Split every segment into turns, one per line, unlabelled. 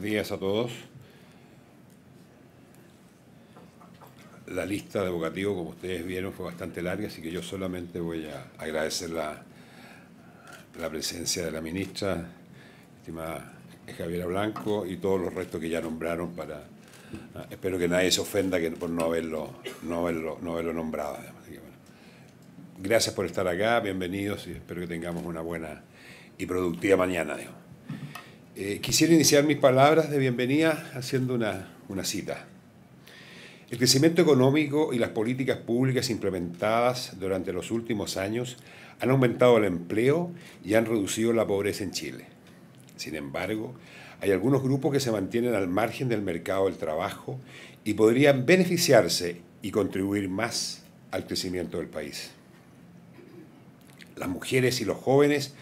días a todos. La lista de vocativos, como ustedes vieron, fue bastante larga, así que yo solamente voy a agradecer la, presencia de la ministra, estimada Javiera Blanco, y todos los restos que ya nombraron para... Ah, espero que nadie se ofenda que, por no haberlo, no no nombrado. Gracias por estar acá, bienvenidos y espero que tengamos una buena y productiva mañana. Digamos. Eh, quisiera iniciar mis palabras de bienvenida haciendo una, una cita. El crecimiento económico y las políticas públicas implementadas durante los últimos años han aumentado el empleo y han reducido la pobreza en Chile. Sin embargo, hay algunos grupos que se mantienen al margen del mercado del trabajo y podrían beneficiarse y contribuir más al crecimiento del país. Las mujeres y los jóvenes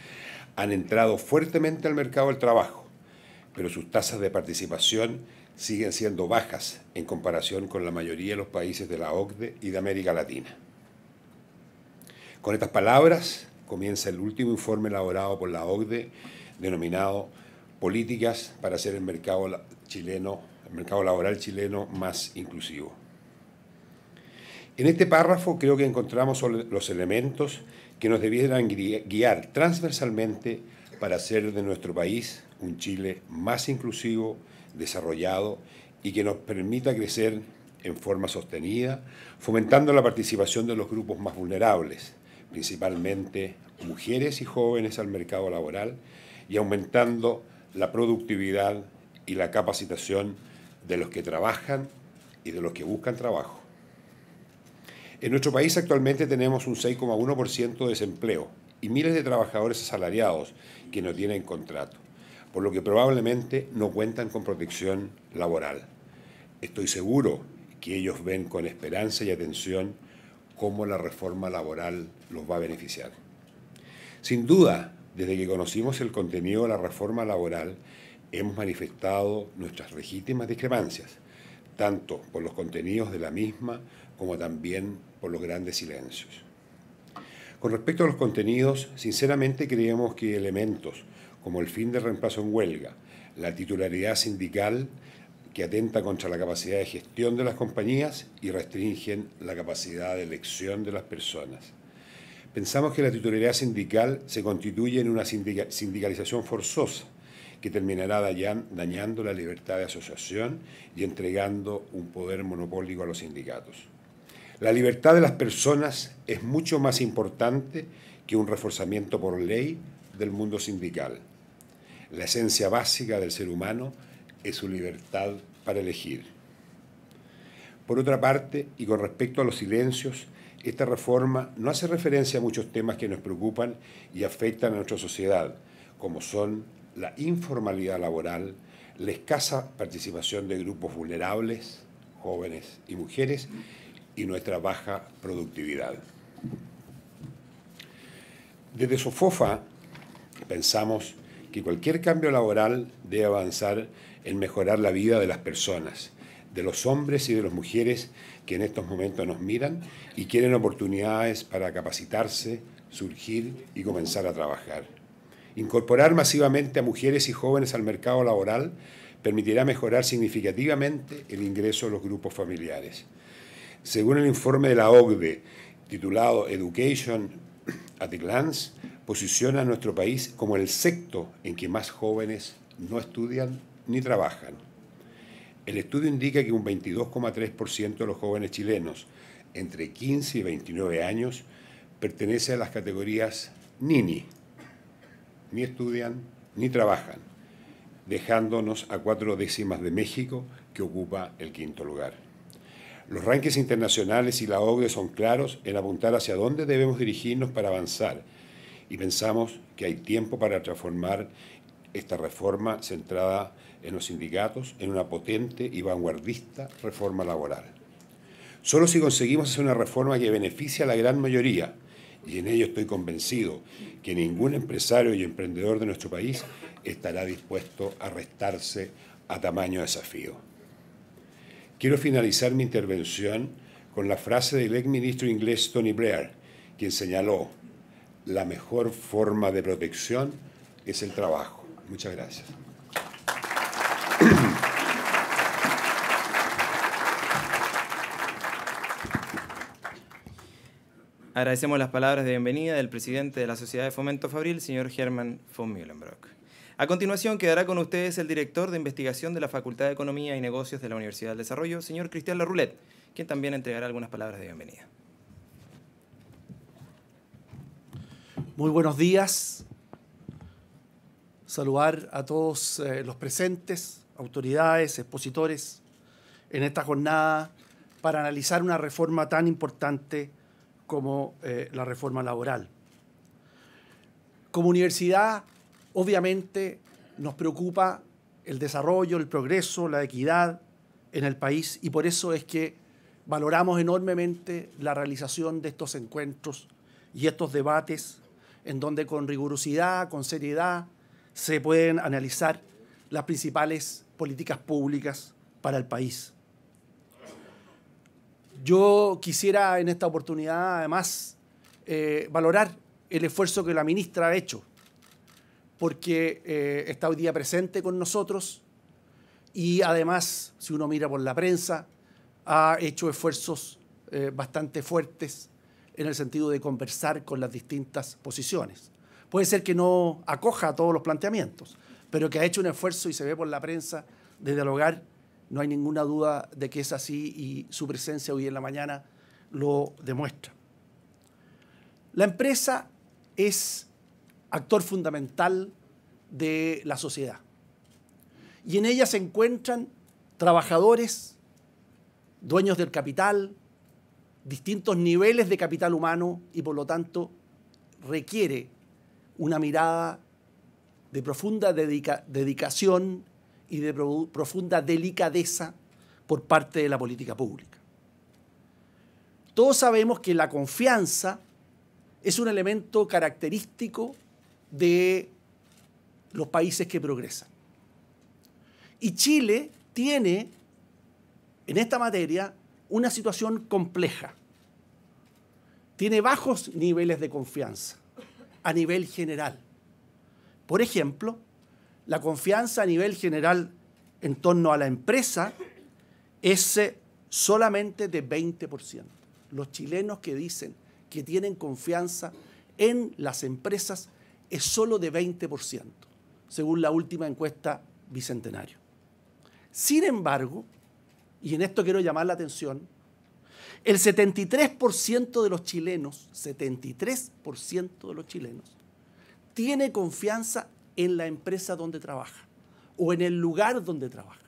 han entrado fuertemente al mercado del trabajo, pero sus tasas de participación siguen siendo bajas en comparación con la mayoría de los países de la OCDE y de América Latina. Con estas palabras comienza el último informe elaborado por la OCDE denominado Políticas para hacer el mercado chileno, el mercado laboral chileno más inclusivo. En este párrafo creo que encontramos los elementos que nos debieran guiar transversalmente para hacer de nuestro país un Chile más inclusivo, desarrollado y que nos permita crecer en forma sostenida, fomentando la participación de los grupos más vulnerables, principalmente mujeres y jóvenes al mercado laboral, y aumentando la productividad y la capacitación de los que trabajan y de los que buscan trabajo. En nuestro país actualmente tenemos un 6,1% de desempleo y miles de trabajadores asalariados que no tienen contrato, por lo que probablemente no cuentan con protección laboral. Estoy seguro que ellos ven con esperanza y atención cómo la reforma laboral los va a beneficiar. Sin duda, desde que conocimos el contenido de la reforma laboral, hemos manifestado nuestras legítimas discrepancias, tanto por los contenidos de la misma como también por los grandes silencios. Con respecto a los contenidos, sinceramente creemos que elementos como el fin del reemplazo en huelga, la titularidad sindical que atenta contra la capacidad de gestión de las compañías y restringen la capacidad de elección de las personas. Pensamos que la titularidad sindical se constituye en una sindicalización forzosa que terminará dañando la libertad de asociación y entregando un poder monopólico a los sindicatos. La libertad de las personas es mucho más importante que un reforzamiento por ley del mundo sindical. La esencia básica del ser humano es su libertad para elegir. Por otra parte, y con respecto a los silencios, esta reforma no hace referencia a muchos temas que nos preocupan y afectan a nuestra sociedad, como son la informalidad laboral, la escasa participación de grupos vulnerables, jóvenes y mujeres, y nuestra baja productividad. Desde Sofofa pensamos que cualquier cambio laboral debe avanzar en mejorar la vida de las personas, de los hombres y de las mujeres que en estos momentos nos miran y quieren oportunidades para capacitarse, surgir y comenzar a trabajar. Incorporar masivamente a mujeres y jóvenes al mercado laboral permitirá mejorar significativamente el ingreso de los grupos familiares. Según el informe de la OCDE, titulado Education at a Glance, posiciona a nuestro país como el sexto en que más jóvenes no estudian ni trabajan. El estudio indica que un 22,3% de los jóvenes chilenos entre 15 y 29 años pertenece a las categorías NINI, ni estudian ni trabajan, dejándonos a cuatro décimas de México, que ocupa el quinto lugar. Los rankings internacionales y la OCDE son claros en apuntar hacia dónde debemos dirigirnos para avanzar y pensamos que hay tiempo para transformar esta reforma centrada en los sindicatos en una potente y vanguardista reforma laboral. Solo si conseguimos hacer una reforma que beneficie a la gran mayoría, y en ello estoy convencido que ningún empresario y emprendedor de nuestro país estará dispuesto a restarse a tamaño desafío. Quiero finalizar mi intervención con la frase del ex ministro inglés Tony Blair, quien señaló, la mejor forma de protección es el trabajo. Muchas gracias.
Agradecemos las palabras de bienvenida del presidente de la Sociedad de Fomento Fabril, señor Germán von Mühlenbrock. A continuación quedará con ustedes el director de investigación de la Facultad de Economía y Negocios de la Universidad del Desarrollo, señor Cristian Larroulet, quien también entregará algunas palabras de bienvenida. Muy buenos días. Saludar a todos eh, los presentes, autoridades, expositores, en esta jornada para analizar una reforma tan importante como eh, la reforma laboral. Como universidad obviamente nos preocupa el desarrollo, el progreso, la equidad en el país y por eso es que valoramos enormemente la realización de estos encuentros y estos debates en donde con rigurosidad, con seriedad, se pueden analizar las principales políticas públicas para el país. Yo quisiera en esta oportunidad, además, eh, valorar el esfuerzo que la ministra ha hecho porque eh, está hoy día presente con nosotros y además, si uno mira por la prensa, ha hecho esfuerzos eh, bastante fuertes en el sentido de conversar con las distintas posiciones. Puede ser que no acoja a todos los planteamientos, pero que ha hecho un esfuerzo y se ve por la prensa de dialogar, no hay ninguna duda de que es así y su presencia hoy en la mañana lo demuestra. La empresa es actor fundamental de la sociedad. Y en ella se encuentran trabajadores, dueños del capital, distintos niveles de capital humano y por lo tanto requiere una mirada de profunda dedicación y de profunda delicadeza por parte de la política pública. Todos sabemos que la confianza es un elemento característico de los países que progresan. Y Chile tiene, en esta materia, una situación compleja. Tiene bajos niveles de confianza a nivel general. Por ejemplo, la confianza a nivel general en torno a la empresa es eh, solamente de 20%. Los chilenos que dicen que tienen confianza en las empresas es solo de 20%, según la última encuesta Bicentenario. Sin embargo, y en esto quiero llamar la atención, el 73% de los chilenos, 73% de los chilenos, tiene confianza en la empresa donde trabaja o en el lugar donde trabaja.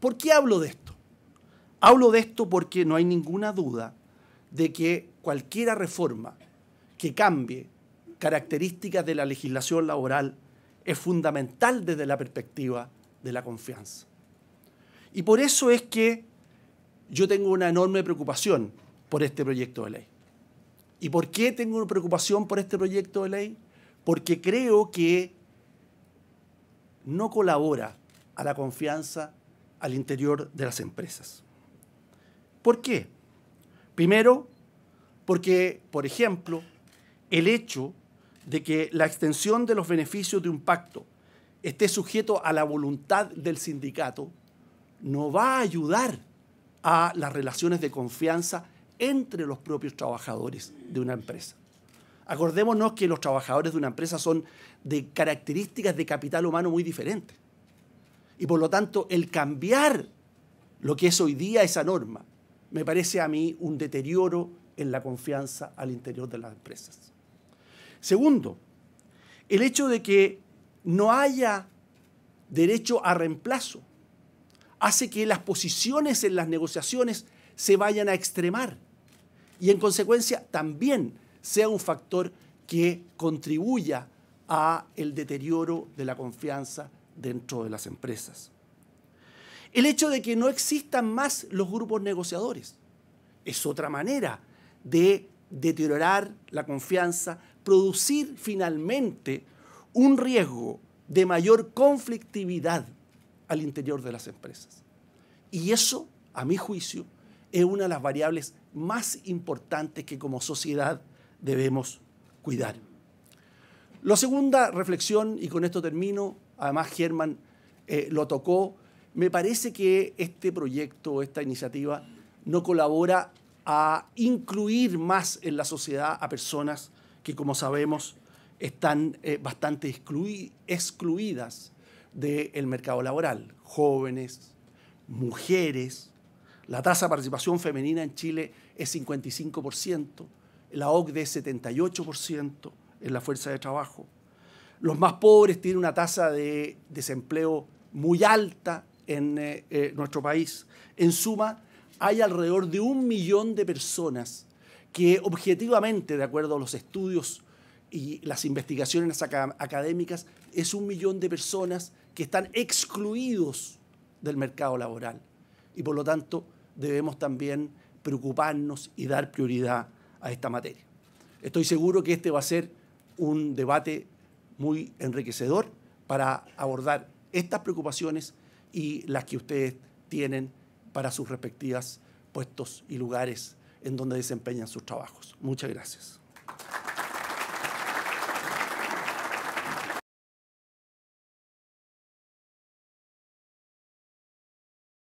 ¿Por qué hablo de esto? Hablo de esto porque no hay ninguna duda de que cualquiera reforma que cambie características de la legislación laboral es fundamental desde la perspectiva de la confianza. Y por eso es que yo tengo una enorme preocupación por este proyecto de ley. ¿Y por qué tengo una preocupación por este proyecto de ley? Porque creo que no colabora a la confianza al interior de las empresas. ¿Por qué? Primero, porque, por ejemplo, el hecho de que la extensión de los beneficios de un pacto esté sujeto a la voluntad del sindicato, no va a ayudar a las relaciones de confianza entre los propios trabajadores de una empresa. Acordémonos que los trabajadores de una empresa son de características de capital humano muy diferentes. Y por lo tanto, el cambiar lo que es hoy día esa norma, me parece a mí un deterioro en la confianza al interior de las empresas. Segundo, el hecho de que no haya derecho a reemplazo hace que las posiciones en las negociaciones se vayan a extremar y en consecuencia también sea un factor que contribuya a el deterioro de la confianza dentro de las empresas. El hecho de que no existan más los grupos negociadores es otra manera de deteriorar la confianza, producir finalmente un riesgo de mayor conflictividad al interior de las empresas. Y eso, a mi juicio, es una de las variables más importantes que como sociedad debemos cuidar. La segunda reflexión, y con esto termino, además Germán eh, lo tocó, me parece que este proyecto, esta iniciativa, no colabora a incluir más en la sociedad a personas que como sabemos están eh, bastante excluidas del mercado laboral. Jóvenes, mujeres, la tasa de participación femenina en Chile es 55%, la OCDE es 78% en la fuerza de trabajo. Los más pobres tienen una tasa de desempleo muy alta en eh, eh, nuestro país. En suma, hay alrededor de un millón de personas que objetivamente, de acuerdo a los estudios y las investigaciones académicas, es un millón de personas que están excluidos del mercado laboral. Y por lo tanto, debemos también preocuparnos y dar prioridad a esta materia. Estoy seguro que este va a ser un debate muy enriquecedor para abordar estas preocupaciones y las que ustedes tienen para sus respectivas puestos y lugares en donde desempeñan sus trabajos. Muchas gracias.